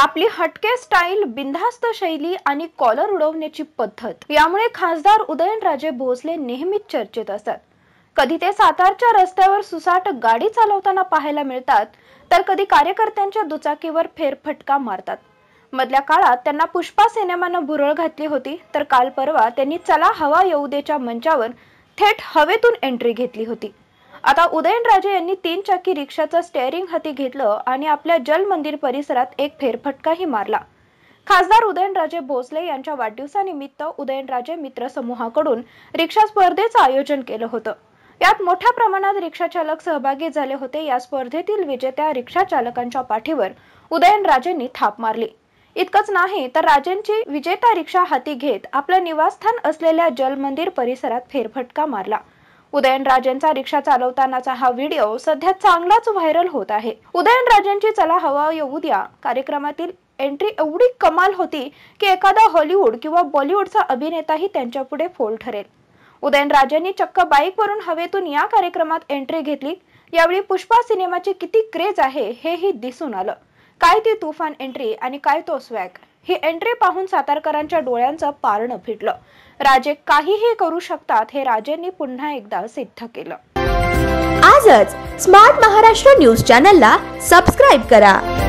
आपली हटके स्टाईल बिनधास्त शैली आणि कॉलर उडवण्याची पद्धत यामुळे खासदार उदयनराजे भोसले नेहमीच चर्चेत असतात कधी ते सातारच्या रस्त्यावर सुसाट गाडी चालवताना पाहायला मिळतात तर कधी कार्यकर्त्यांच्या दुचाकीवर फेरफटका मारतात मधल्या काळात त्यांना पुष्पा सिनेमानं भुरळ घातली होती तर काल परवा त्यांनी चला हवा येऊ देच्या मंचावर थेट हवेतून एंट्री घेतली होती आता उदयनराजे यांनी तीन चाकी रिक्षाचं स्टेअरिंग हाती घेतलं आणि आपल्या जल मंदिर परिसरात एक फेरफटकाही मारला खासदार उदयनराजे भोसले यांच्या वाढदिवसानिमित्त उदयनराजे मित्र समूहाकडून रिक्षा स्पर्धेचं आयोजन केलं होतं यात मोठ्या प्रमाणात रिक्षाचालक सहभागी झाले होते या स्पर्धेतील विजेत्या रिक्षाचालकांच्या पाठीवर उदयनराजेंनी थाप मारली इतकंच नाही तर राजेंची विजेता रिक्षा हाती घेत आपलं निवासस्थान असलेल्या जल मंदिर परिसरात फेरफटका मारला उदयनराजेंचा रिक्षा चालवतानाचा हा व्हिडिओ सध्या चांगलाच व्हायरल होत आहे उदयनराजेंची चला हवा येऊ द्या कार्यक्रमातील एंट्री एवढी कमाल होती की एखादा हॉलिवूड किंवा बॉलिवूडचा अभिनेताही पुढे फोल ठरेल उदयनराजेंनी चक्क बाईकवरून हवेतून या कार्यक्रमात एंट्री घेतली यावेळी पुष्पा सिनेमाची किती क्रेज आहे हेही दिसून आलं काय ती तुफान एंट्री आणि काय तो स्वॅग ही एंट्री पाहून सातारकरांच्या डोळ्यांचं पारण फिटलं राजे काहीही करू शकतात हे राजेंनी पुन्हा एकदा सिद्ध केलं आजच स्मार्ट महाराष्ट्र न्यूज चॅनलला सबस्क्राईब करा